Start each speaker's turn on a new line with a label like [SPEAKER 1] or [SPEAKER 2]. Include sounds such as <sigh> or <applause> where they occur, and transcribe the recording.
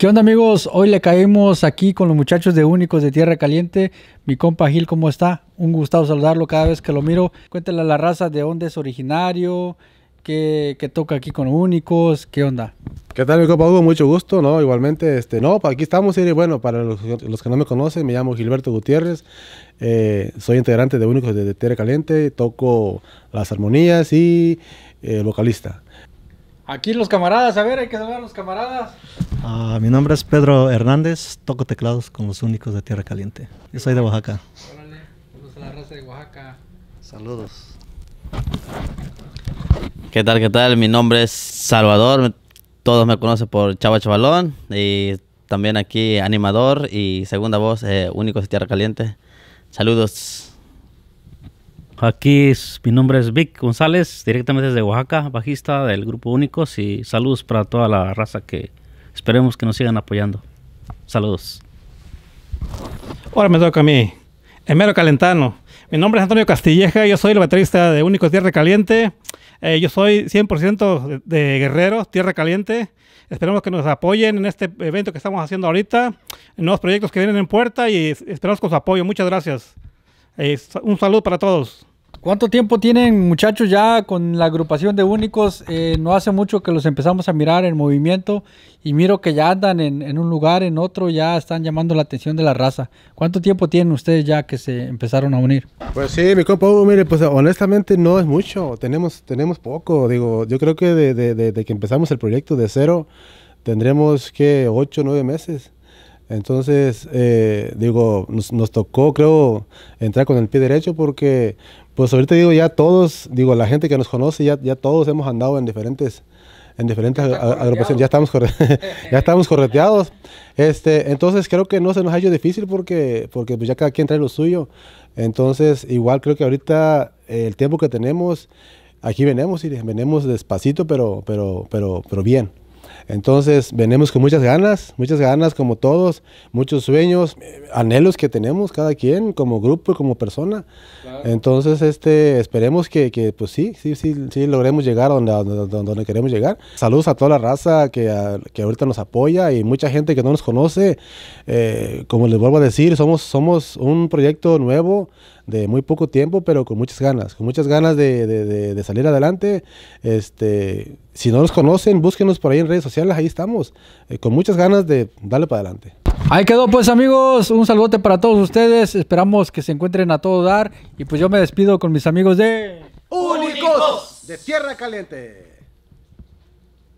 [SPEAKER 1] ¿Qué onda amigos? Hoy le caemos aquí con los muchachos de Únicos de Tierra Caliente. Mi compa
[SPEAKER 2] Gil, ¿cómo está?
[SPEAKER 1] Un gusto saludarlo cada vez que lo miro. Cuéntale la raza de dónde es originario, qué, toca aquí con Únicos, qué onda.
[SPEAKER 2] ¿Qué tal mi compa Hugo? Mucho gusto, ¿no? Igualmente, este, no, pues aquí estamos y bueno, para los, que no me conocen, me llamo Gilberto Gutiérrez, eh, soy integrante de Únicos de, Tierra Caliente, toco las armonías y eh, vocalista.
[SPEAKER 1] Aquí los camaradas, a ver, hay que saludar a los camaradas.
[SPEAKER 2] Ah, mi nombre es Pedro Hernández, toco teclados con los únicos de Tierra Caliente. Yo soy de Oaxaca.
[SPEAKER 1] saludos a la raza de Oaxaca. Saludos. ¿Qué tal, qué tal? Mi nombre es Salvador, todos me conocen por Chava Chavalón y también aquí animador y segunda voz, eh, únicos de Tierra Caliente. Saludos. Aquí es, mi nombre es Vic González, directamente desde Oaxaca, bajista del grupo Únicos y saludos para toda la raza que Esperemos que nos sigan apoyando. Saludos. Ahora me toca a mí. Emero calentano. Mi nombre es Antonio Castilleja, yo soy el baterista de Únicos Tierra Caliente. Eh, yo soy 100% de, Guerrero, Tierra Caliente. Esperemos que nos apoyen en este evento que estamos haciendo ahorita, en nuevos proyectos que vienen en puerta y esperamos con su apoyo. Muchas gracias. Eh, un saludo para todos. ¿Cuánto tiempo tienen muchachos ya con la agrupación de únicos? Eh, no hace mucho que los empezamos a mirar en movimiento y miro que ya andan en, un lugar, en otro, ya están llamando la atención de la raza. ¿Cuánto tiempo tienen ustedes ya que
[SPEAKER 2] se empezaron a unir? Pues sí, mi compa mire, pues honestamente no es mucho, tenemos, tenemos poco. Digo, yo creo que de, que empezamos el proyecto de cero tendremos que 8 nueve 9 meses. Entonces, eh, digo, nos, tocó, creo, entrar con el pie derecho porque, pues ahorita digo, ya todos, digo, la gente que nos conoce, ya, ya todos hemos andado en diferentes en diferentes agrupaciones, ya estamos, <laughs> ya estamos correteados. Este, entonces creo que no se nos ha hecho difícil porque, porque pues ya cada quien trae lo suyo. Entonces igual creo que ahorita eh, el tiempo que tenemos, aquí venemos y venimos despacito, pero, pero, pero, pero bien. Entonces, venimos con muchas ganas, muchas ganas como todos, muchos sueños, eh, anhelos que tenemos cada quien como grupo como persona. Entonces, este, esperemos que, que, pues sí, sí, sí, sí logremos llegar a donde, donde, queremos llegar. Saludos a toda la raza que, que ahorita nos apoya y mucha gente que no nos conoce. Eh, como les vuelvo a decir, somos, somos un proyecto nuevo de muy poco tiempo, pero con muchas ganas, con muchas ganas de, salir adelante. Este, si no nos conocen, búsquenos por ahí en redes sociales, ahí estamos, eh, con muchas ganas de darle para adelante.
[SPEAKER 1] Ahí quedó pues amigos, un saludote para todos ustedes, esperamos que se encuentren a todo dar y pues yo me despido con mis amigos de...
[SPEAKER 2] Únicos de Tierra Caliente.